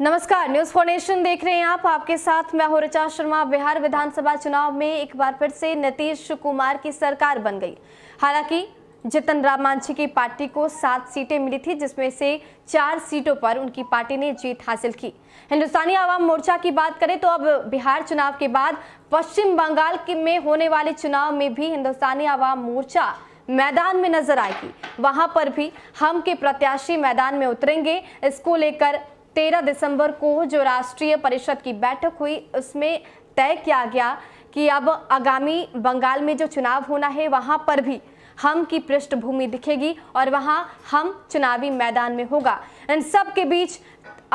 नमस्कार न्यूज फोर्नेशन देख रहे हैं आप आपके साथ मैं हूं रचा शर्मा बिहार विधानसभा चुनाव में एक बार फिर से नीतीश कुमार की सरकार बन गई हालांकि जितन राम मांझी की पार्टी को सात सीटें मिली थी जिसमें से चार सीटों पर उनकी पार्टी ने जीत हासिल की हिंदुस्तानी आवाम मोर्चा की बात करें तो अब बिहार चुनाव के बाद पश्चिम बंगाल में होने वाले चुनाव में भी हिंदुस्तानी आवाम मोर्चा मैदान में नजर आएगी वहां पर भी हम के प्रत्याशी मैदान में उतरेंगे इसको लेकर तेरह दिसंबर को जो राष्ट्रीय परिषद की बैठक हुई उसमें तय किया गया कि अब आगामी बंगाल में जो चुनाव होना है वहां पर भी हम की पृष्ठभूमि दिखेगी और वहां हम चुनावी मैदान में होगा इन सब के बीच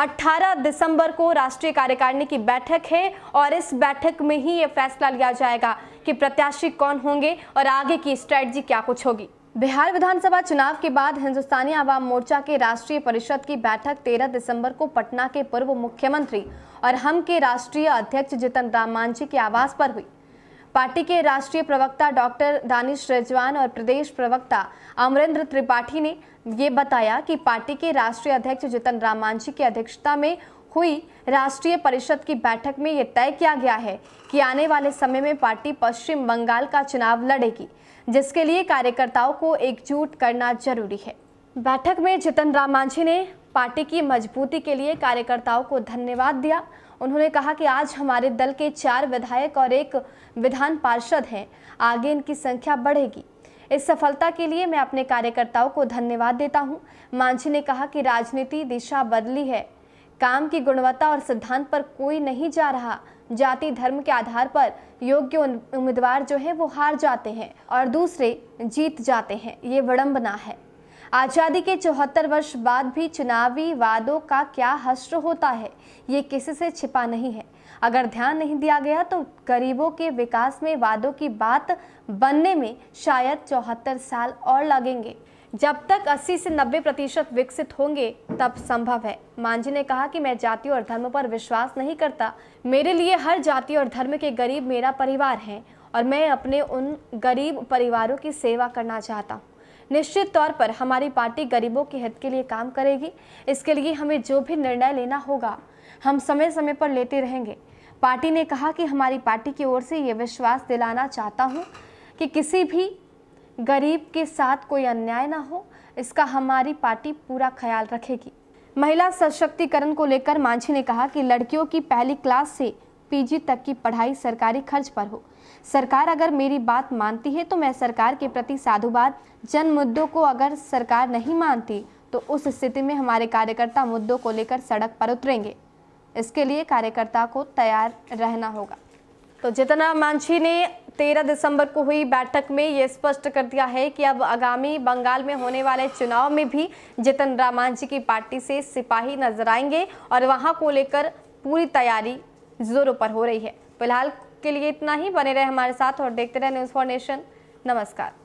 18 दिसंबर को राष्ट्रीय कार्यकारिणी की बैठक है और इस बैठक में ही ये फैसला लिया जाएगा कि प्रत्याशी कौन होंगे और आगे की स्ट्रेटजी क्या कुछ होगी बिहार विधानसभा चुनाव के बाद हिंदुस्तानी आवाम मोर्चा के राष्ट्रीय परिषद की बैठक 13 दिसंबर को पटना के पूर्व मुख्यमंत्री और हम के राष्ट्रीय अध्यक्ष जितन राम मांझी के आवास पर हुई पार्टी के राष्ट्रीय प्रवक्ता डॉक्टर दानिश रेजवान और प्रदेश प्रवक्ता अमरेंद्र त्रिपाठी ने ये बताया कि पार्टी के राष्ट्रीय अध्यक्ष जितन राम मांझी की अध्यक्षता में हुई राष्ट्रीय परिषद की बैठक में यह तय किया गया है कि आने वाले समय में पार्टी पश्चिम बंगाल का चुनाव लड़ेगी जिसके लिए कार्यकर्ताओं को एकजुट करना जरूरी है बैठक में जितन राम मांझी ने पार्टी की मजबूती के लिए कार्यकर्ताओं को धन्यवाद दिया उन्होंने कहा कि आज हमारे दल के चार विधायक और एक विधान पार्षद हैं आगे इनकी संख्या बढ़ेगी इस सफलता के लिए मैं अपने कार्यकर्ताओं को धन्यवाद देता हूं। मांझी ने कहा कि राजनीति दिशा बदली है काम की गुणवत्ता और सिद्धांत पर कोई नहीं जा रहा जाति धर्म के आधार पर योग्य उम्मीदवार जो है वो हार जाते हैं और दूसरे जीत जाते हैं ये विडम्बना है आज़ादी के चौहत्तर वर्ष बाद भी चुनावी वादों का क्या हश्र होता है ये किसी से छिपा नहीं है अगर ध्यान नहीं दिया गया तो गरीबों के विकास में वादों की बात बनने में शायद चौहत्तर साल और लगेंगे जब तक 80 से 90 प्रतिशत विकसित होंगे तब संभव है मांझी ने कहा कि मैं जाति और धर्म पर विश्वास नहीं करता मेरे लिए हर जाति और धर्म के गरीब मेरा परिवार हैं और मैं अपने उन गरीब परिवारों की सेवा करना चाहता हूँ निश्चित तौर पर हमारी पार्टी गरीबों के हित के लिए काम करेगी इसके लिए हमें जो भी निर्णय लेना होगा हम समय समय पर लेते रहेंगे पार्टी ने कहा कि हमारी पार्टी की ओर से ये विश्वास दिलाना चाहता हूँ कि किसी भी गरीब के साथ कोई अन्याय ना हो इसका हमारी पार्टी पूरा ख्याल रखेगी महिला सशक्तिकरण को लेकर मांझी ने कहा कि लड़कियों की पहली क्लास से पीजी तक की पढ़ाई सरकारी खर्च पर हो सरकार अगर मेरी बात मानती है तो मैं सरकार के प्रति साधुवाद जन मुद्दों को अगर सरकार नहीं मानती तो उस स्थिति में हमारे कार्यकर्ता मुद्दों को लेकर सड़क पर उतरेंगे इसके लिए कार्यकर्ता को तैयार रहना होगा तो जितना मांझी ने 13 दिसंबर को हुई बैठक में ये स्पष्ट कर दिया है कि अब आगामी बंगाल में होने वाले चुनाव में भी जितन राम मांझी की पार्टी से सिपाही नजर आएंगे और वहां को लेकर पूरी तैयारी जोरों पर हो रही है फिलहाल के लिए इतना ही बने रहे हमारे साथ और देखते रहे न्यूज़ फॉर नेशन नमस्कार